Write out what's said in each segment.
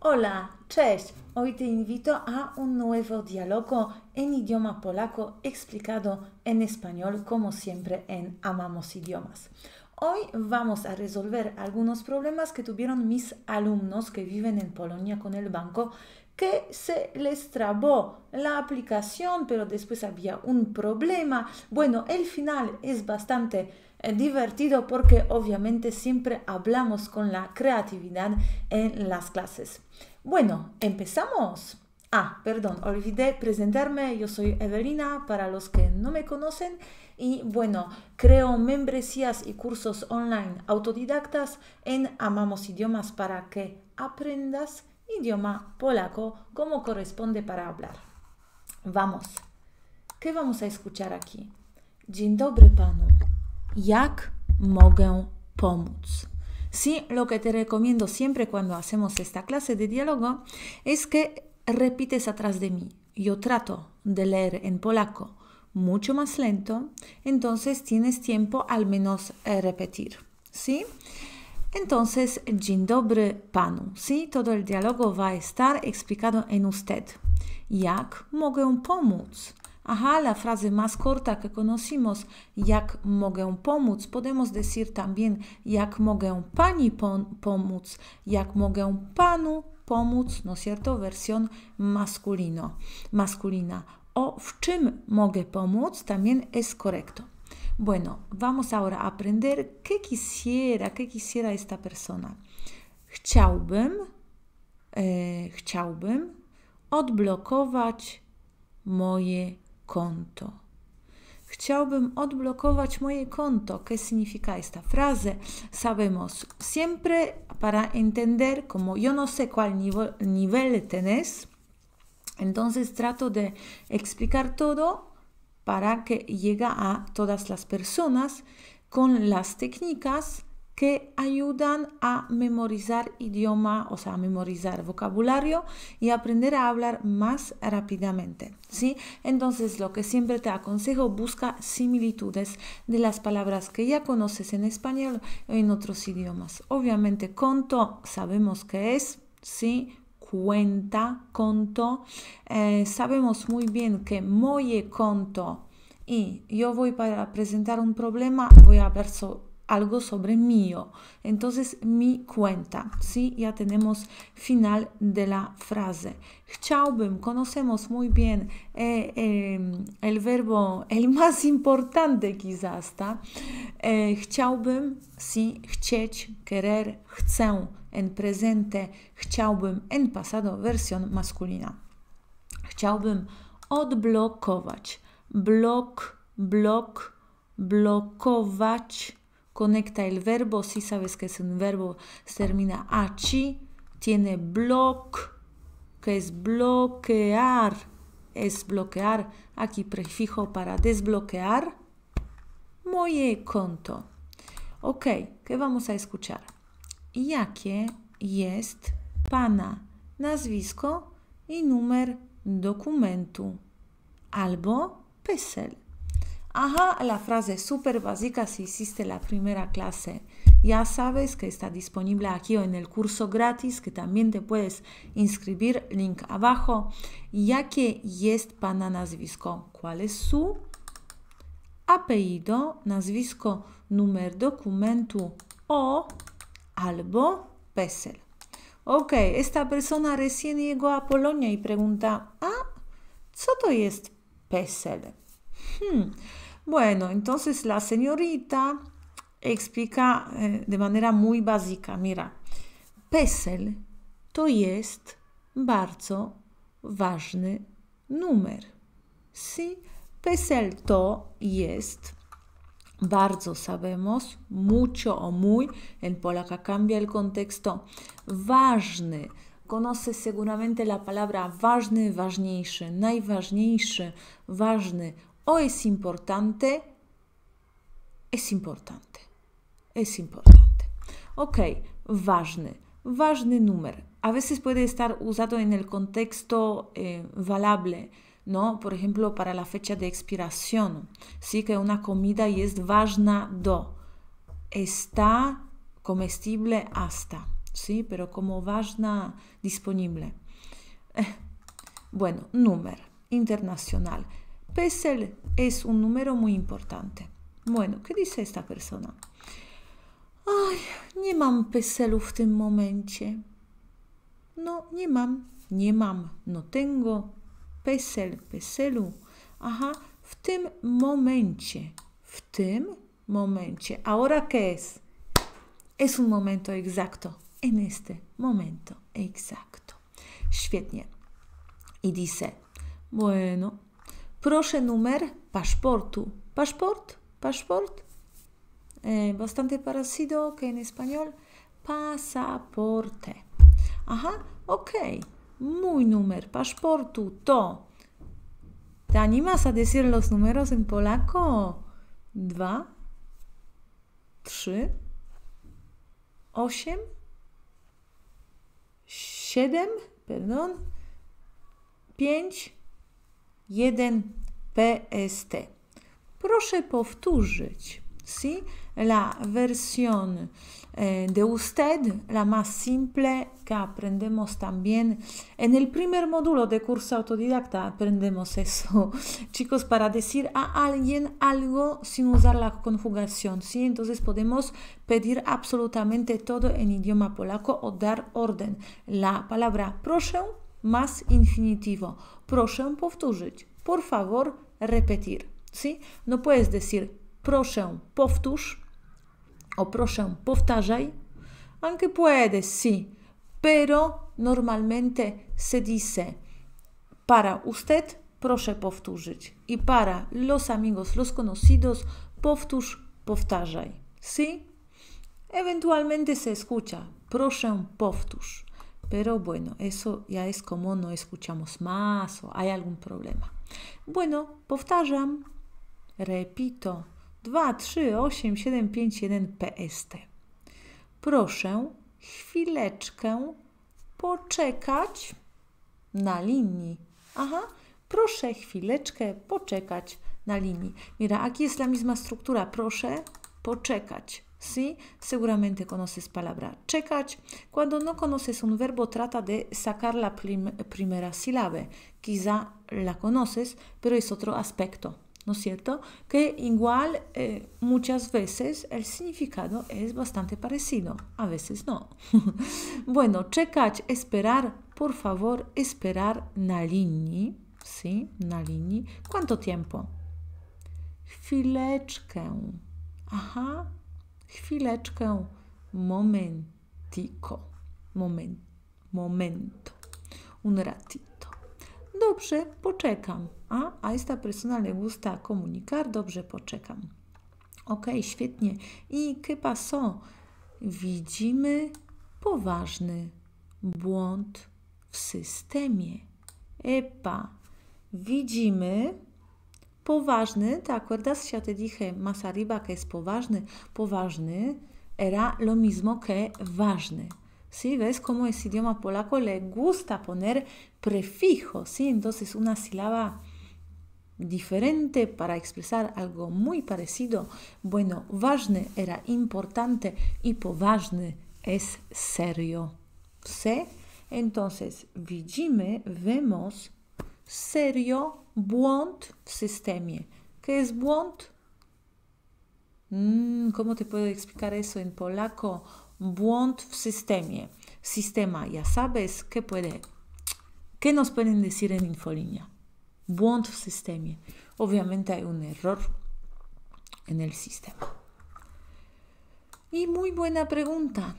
Hola, cześć. Hoy te invito a un nuevo diálogo en idioma polaco explicado en español como siempre en Amamos Idiomas. Hoy vamos a resolver algunos problemas que tuvieron mis alumnos que viven en Polonia con el banco que se les trabó la aplicación, pero después había un problema. Bueno, el final es bastante divertido porque obviamente siempre hablamos con la creatividad en las clases. Bueno, empezamos. Ah, perdón, olvidé presentarme. Yo soy Evelina, para los que no me conocen. Y bueno, creo membresías y cursos online autodidactas en Amamos Idiomas para que aprendas idioma polaco como corresponde para hablar. Vamos. ¿Qué vamos a escuchar aquí? Dzień dobry panu. ¿Jak mogę pomóc? Sí, lo que te recomiendo siempre cuando hacemos esta clase de diálogo es que repites atrás de mí. Yo trato de leer en polaco mucho más lento, entonces tienes tiempo al menos a eh, repetir. ¿Sí? Entonces, dzień dobry panu. ¿Sí? Todo el diálogo va a estar explicado en usted. Jak mogę pomóc? Aha, la frase más corta que conocimos, jak mogę pomóc, podemos decir también, jak mogę pani pomóc, jak mogę panu pomóc, ¿no es cierto? Versión masculino, masculina. O w czym mogę pomóc, también es correcto. Bueno, vamos ahora a aprender qué quisiera, qué quisiera esta persona. Chciałbym, e, chciałbym odblokować moje conto. Chciałbym odblokować moje konto. ¿Qué significa esta frase? Sabemos siempre para entender como yo no sé cuál nivel, nivel tenés. Entonces trato de explicar todo para que llegue a todas las personas con las técnicas que ayudan a memorizar idioma, o sea, a memorizar vocabulario y aprender a hablar más rápidamente, ¿sí? Entonces, lo que siempre te aconsejo, busca similitudes de las palabras que ya conoces en español o en otros idiomas. Obviamente, conto sabemos que es, ¿sí? Cuenta, conto. Eh, sabemos muy bien que moye conto y yo voy para presentar un problema, voy a ver sobre algo sobre mío. Entonces, mi cuenta. Sí, ya tenemos final de la frase. Chciałbym, conocemos muy bien eh, eh, el verbo, el más importante quizás, ¿tá? Eh, chciałbym, sí, chcieć, querer, chcę, en presente, chciałbym, en pasado, versión masculina. Chciałbym odblokować. Blok, blok, blokować conecta el verbo, si sabes que es un verbo, termina achi, tiene block, que es bloquear, es bloquear, aquí prefijo para desbloquear, Muy conto. Ok, ¿qué vamos a escuchar? Jakie es pana nazwisko y número documento, albo PESEL? Ajá, la frase súper básica si hiciste la primera clase. Ya sabes que está disponible aquí o en el curso gratis, que también te puedes inscribir, link abajo. Ya que jest panas nazwisko? ¿Cuál es su apellido, nazwisko, número, documento o albo PESEL? Ok, esta persona recién llegó a Polonia y pregunta, ¿A ¿co to jest PESEL? Hmm. Bueno, entonces la señorita explica eh, de manera muy básica, mira, PESEL to jest bardzo ważny numer. Sí, PESEL to jest bardzo sabemos, mucho o muy, en polaca cambia el contexto, ważny. Conoce seguramente la palabra ważny, ważniejszy, najważniejszy, ważny, o es importante, es importante, es importante. Ok, ważny, ważny número. A veces puede estar usado en el contexto eh, valable, ¿no? Por ejemplo, para la fecha de expiración. Sí que una comida y es ważna do. Está comestible hasta, ¿sí? Pero como ważna disponible. Eh, bueno, número internacional. Pesel es un número muy importante. Bueno, ¿qué dice esta persona? Ay, no mam peselu en tym momento. No, nie mam, mam, no tengo pesel, peselu. Ajá, En tym momento. En tym Ahora qué es? Es un momento exacto, en este momento exacto. Świetnie. Y dice, bueno, Proszę numer paszportu. Paszport, paszport. Eh, bastante parecido que en español. Pasaporte. Aha, ok. Mój numer paszportu to. ¿Te animas a decir los números en polaco? Dwa, trzy, osiem, siedem, perdón, pięć. 1 PST. Proszę powtórzyć. la versión eh, de usted, la más simple que aprendemos también en el primer módulo de curso autodidacta, aprendemos eso, chicos, para decir a alguien algo sin usar la conjugación, ¿sí? Entonces podemos pedir absolutamente todo en idioma polaco o dar orden. La palabra proszę Mas infinitivo. Proszę powtórzyć. Por favor, repetir. ¿Sí? No puedes decir proszę powtórz o proszę powtarzaj. Aunque puedes, sí. Pero normalmente se dice para usted proszę powtórzyć i para los amigos, los conocidos powtórz, powtarzaj. ¿Sí? Eventualmente se escucha proszę powtórz. Pero bueno, eso ya es como no escuchamos más o hay algún problema. Bueno, powtarzam, repito, 2, 3, 8, 7, 5, 1, PST. Proszę chwileczkę poczekać na linii. Aha, proszę chwileczkę poczekać na linii. Mira, aquí jest la misma estructura, proszę poczekać. ¿sí? Seguramente conoces palabra czekać. Cuando no conoces un verbo, trata de sacar la primera sílaba. Quizá la conoces, pero es otro aspecto, ¿no es cierto? Que igual eh, muchas veces el significado es bastante parecido, a veces no. bueno, czekać, esperar, por favor, esperar na ¿sí? Na ¿Cuánto tiempo? Fileczkę. Ajá, chwileczkę, momentico, moment, momento, un ratito. Dobrze, poczekam. A, a esta persona le gusta comunicar, dobrze, poczekam. Ok, świetnie. I que pasó? Widzimy poważny błąd w systemie. Epa, widzimy poważny, ¿te acuerdas? Ya te dije, más arriba que es poważny. Poważny era lo mismo que ważny. ¿Sí? ¿Ves cómo es idioma polaco? Le gusta poner prefijo? Entonces una sílaba diferente para expresar algo muy parecido. Bueno, ważny era importante y poważny es serio. ¿Sí? Entonces, widzimy, vemos serio błąd w systemie. ¿Qué es błąd? Mm, ¿Cómo te puedo explicar eso en polaco? Błąd w systemie. Sistema, ya sabes qué puede. ¿Qué nos pueden decir en infolínea? Błąd w systemie. Obviamente hay un error en el sistema. Y muy buena pregunta.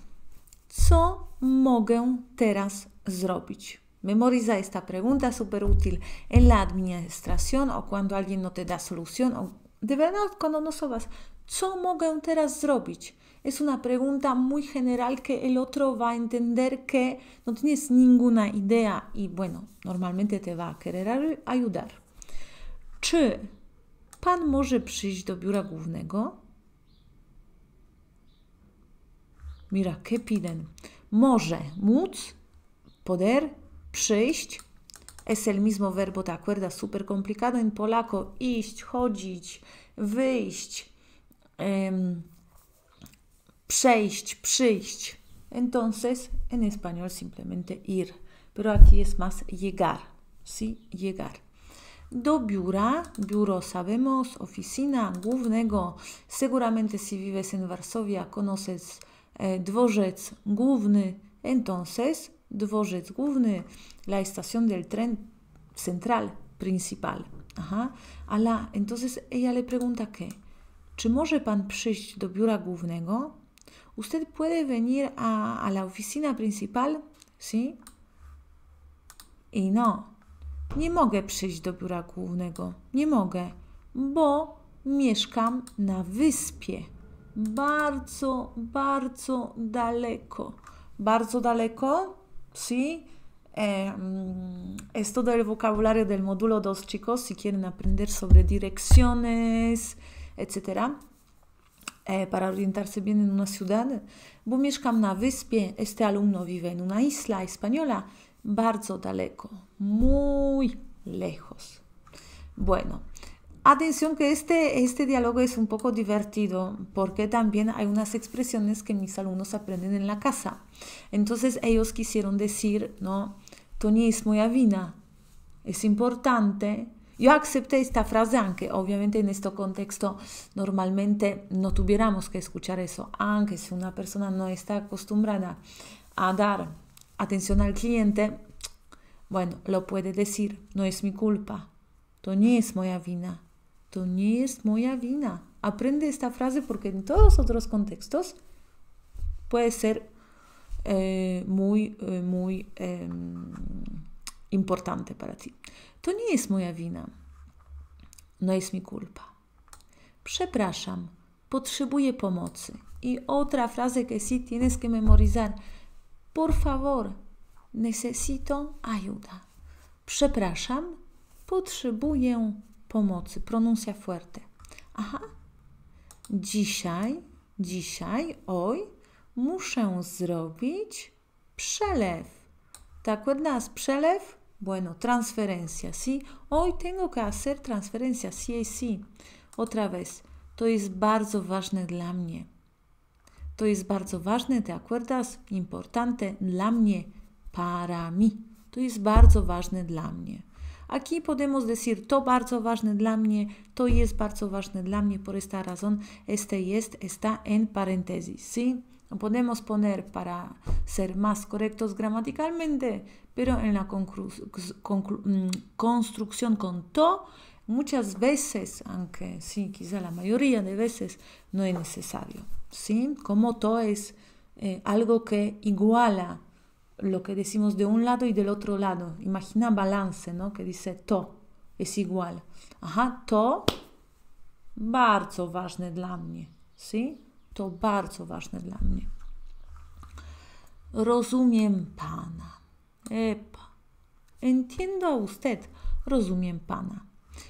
Co mogę teraz zrobić? Memoriza esta pregunta súper útil en la administración o cuando alguien no te da solución o de verdad cuando no sobas. ¿Qué mogę teraz zrobić? Es una pregunta muy general que el otro va a entender que no tienes ninguna idea y bueno, normalmente te va a querer ayudar. Czy pan może przyjść do biura głównego? Mira, qué piden. Może, móc, poder, przyjść, es el mismo verbo te acuerdas super complicado en polaco, iść, chodzić, wyjść, przejść, przyjść. Entonces, en español simplemente ir, pero aquí es más llegar, sí, llegar. Do biura, biuro sabemos, oficina głównego, seguramente si vives en Varsovia conoces eh, dworzec główny, entonces dworzec główny, la estación del tren central principal. aha, A la, entonces ella le pregunta que, Czy może pan przyjść do biura głównego? Usted puede venir a, a la oficina principal? Sí? I y no, nie mogę przyjść do biura głównego. Nie mogę, bo mieszkam na wyspie. Bardzo, bardzo daleko. Bardzo daleko? ¿sí? Eh, todo el vocabulario del módulo 2, chicos, si quieren aprender sobre direcciones, etc., eh, para orientarse bien en una ciudad, bo mieszkam este alumno vive en una isla española, bardzo daleko, muy lejos. Bueno, Atención que este, este diálogo es un poco divertido porque también hay unas expresiones que mis alumnos aprenden en la casa. Entonces ellos quisieron decir, ¿no? Tony es muy avina, es importante. Yo acepté esta frase aunque obviamente en este contexto normalmente no tuviéramos que escuchar eso, aunque si una persona no está acostumbrada a dar atención al cliente, bueno, lo puede decir, no es mi culpa, Tony es muy avina. to nie jest moja wina. Aprende esta frase porque en todos otros contextos puede ser eh, muy, eh, muy eh, importante para ti. To nie jest moja wina. No jest mi culpa. Przepraszam, potrzebuję pomocy. Y otra frase que sí tienes que memorizar. Por favor, necesito ayuda. Przepraszam, potrzebuję pomocy. pronuncja fuerte. Aha. Dzisiaj, dzisiaj, oj, muszę zrobić przelew. Tak ładna, przelew? Bueno, transferencja, sí. Oj, tengo que hacer transferencja sí si. sí. Otra vez. To jest bardzo ważne dla mnie. To jest bardzo ważne, te acuerdas, importante dla mnie, para mi. To jest bardzo ważne dla mnie. Aquí podemos decir to bardzo ważne dla mnie, to jest bardzo ważne dla mnie por esta razón, este jest está en paréntesis, ¿sí? podemos poner para ser más correctos gramaticalmente, pero en la mm, construcción con to, muchas veces, aunque sí, quizá la mayoría de veces, no es necesario. ¿sí? Como to es eh, algo que iguala lo que decimos de un lado y del otro lado. Imagina balance, ¿no? Que dice to es igual. Aha, to bardzo ważne dla mnie. Sí? To bardzo ważne dla mnie. Rozumiem pana. Epa. Entiendo a usted. Rozumiem pana.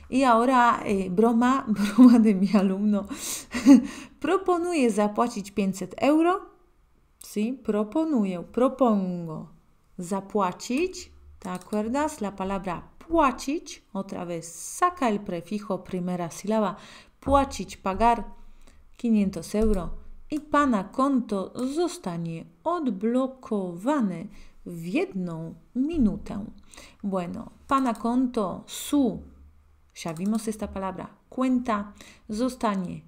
Y ahora eh, broma, broma de mi alumno. Proponuję zapłacić 500 euro Si proponuję, propongo. Zapłacić, tak, acuerdas? La palabra płacić, otra vez saca el prefijo, primera sílaba. Płacić, pagar 500 euro i pana konto zostanie odblokowane w jedną minutę. Bueno, pana konto su, ya vimos esta palabra, cuenta, zostanie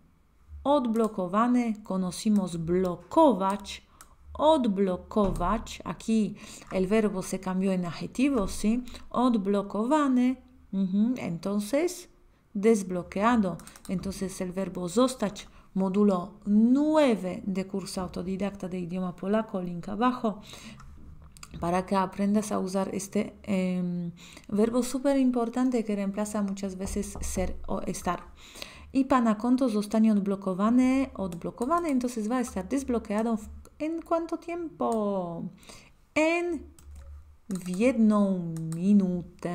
odblokowane, conocimos blokować odblokować, aquí el verbo se cambió en adjetivo, ¿sí? Odblokowany, entonces desbloqueado. Entonces el verbo zostać, módulo 9 de curso autodidacta de idioma polaco, link abajo, para que aprendas a usar este em, verbo súper importante que reemplaza muchas veces ser o estar. Y para konto zostanie odblokowane, odblokowane, entonces va a estar desbloqueado ¿En cuánto tiempo? En w jedną minutę.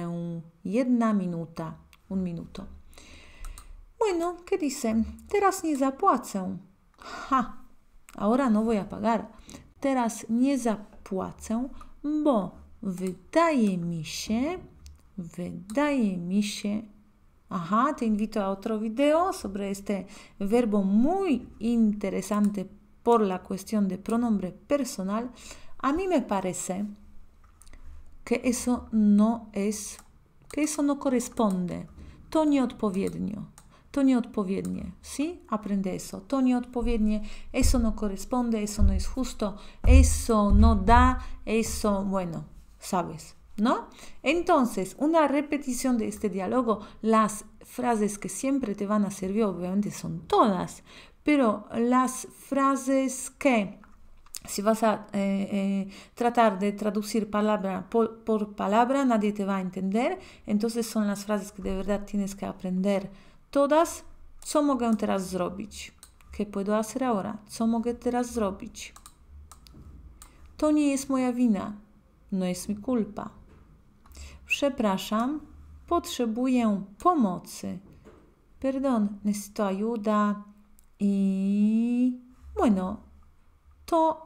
Jedna minuta. Un minuto. Bueno, ¿qué dice? Teraz nie zapłacę. Ha! Ahora no voy a pagar. Teraz nie zapłacę, bo wydaje mi się, wydaje mi się, Ajá, te invito a otro video sobre este verbo muy interesante por la cuestión de pronombre personal, a mí me parece que eso no es, que eso no corresponde. To odpowiednio To nieodpowiednie. ¿Sí? Aprende eso. To nieodpowiednie. Eso no corresponde, eso no es justo, eso no da, eso, bueno, sabes. ¿No? Entonces, una repetición de este diálogo, las frases que siempre te van a servir, obviamente son todas, pero las frases que si vas a eh, eh, tratar de traducir palabra por, por, palabra, nadie te va a entender. Entonces son las frases que de verdad tienes que aprender todas. Co mogę teraz zrobić? Que puedo hacer ahora? Co mogę teraz zrobić? To nie jest moja wina. No es mi culpa. Przepraszam, potrzebuję pomocy. Perdón, necesito ayuda. y bueno, to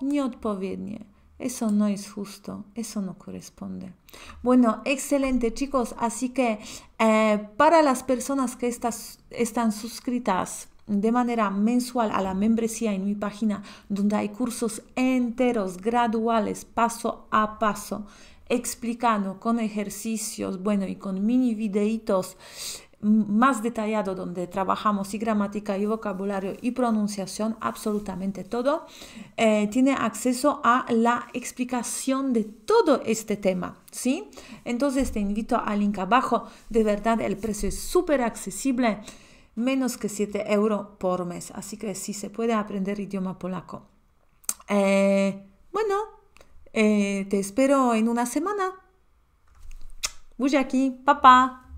Eso no es justo, eso no corresponde. Bueno, excelente chicos, así que eh, para las personas que están suscritas de manera mensual a la membresía en mi página, donde hay cursos enteros, graduales, paso a paso, explicando con ejercicios, bueno, y con mini videitos más detallado donde trabajamos y gramática y vocabulario y pronunciación, absolutamente todo, eh, tiene acceso a la explicación de todo este tema, ¿sí? Entonces te invito al link abajo, de verdad el precio es súper accesible, menos que 7 euros por mes, así que sí se puede aprender idioma polaco. Eh, bueno, eh, te espero en una semana. aquí, papá.